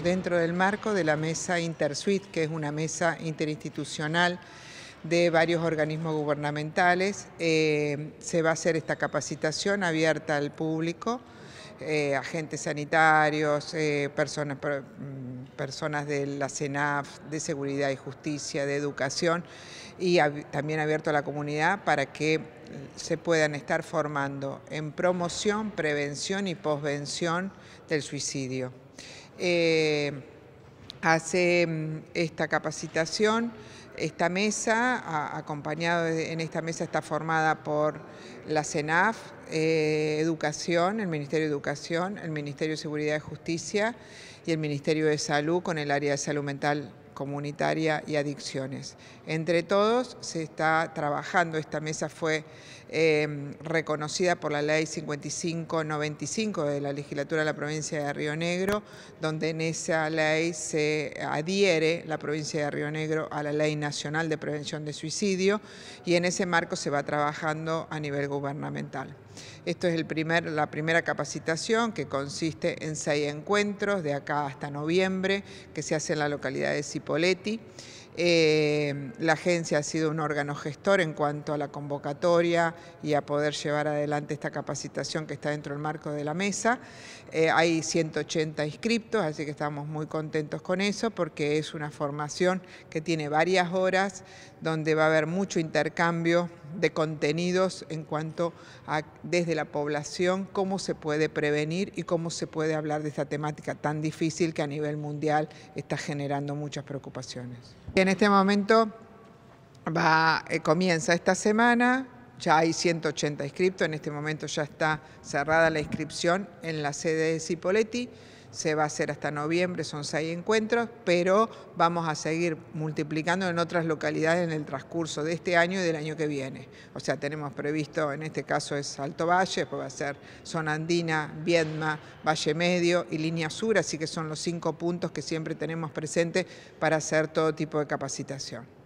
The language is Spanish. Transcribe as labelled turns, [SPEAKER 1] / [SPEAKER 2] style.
[SPEAKER 1] Dentro del marco de la mesa InterSuite, que es una mesa interinstitucional de varios organismos gubernamentales, eh, se va a hacer esta capacitación abierta al público, eh, agentes sanitarios, eh, mm, personas, de la CENAF, de Seguridad y Justicia, de Educación, y también abierto a la comunidad para que se puedan estar formando en promoción, prevención y posvención del suicidio. Eh, hace mm, esta capacitación. Esta mesa, acompañado en esta mesa, está formada por la CENAF, eh, Educación, el Ministerio de Educación, el Ministerio de Seguridad y Justicia y el Ministerio de Salud con el área de salud mental comunitaria y adicciones. Entre todos se está trabajando, esta mesa fue em, reconocida por la ley 5595 de la legislatura de la provincia de Río Negro, donde en esa ley se adhiere la provincia de Río Negro a la ley nacional de prevención de suicidio y en ese marco se va trabajando a nivel gubernamental. Esto es la primera capacitación que consiste en seis encuentros de acá hasta noviembre que se hace en la localidad de Cipoletti. Eh, la agencia ha sido un órgano gestor en cuanto a la convocatoria y a poder llevar adelante esta capacitación que está dentro del marco de la mesa. Eh, hay 180 inscriptos, así que estamos muy contentos con eso porque es una formación que tiene varias horas, donde va a haber mucho intercambio de contenidos en cuanto a desde la población cómo se puede prevenir y cómo se puede hablar de esta temática tan difícil que a nivel mundial está generando muchas preocupaciones en este momento va, eh, comienza esta semana, ya hay 180 inscriptos, en este momento ya está cerrada la inscripción en la sede de Cipoletti se va a hacer hasta noviembre, son seis encuentros, pero vamos a seguir multiplicando en otras localidades en el transcurso de este año y del año que viene. O sea, tenemos previsto, en este caso es Alto Valle, después pues va a ser zona andina, Viedma, Valle Medio y Línea Sur, así que son los cinco puntos que siempre tenemos presentes para hacer todo tipo de capacitación.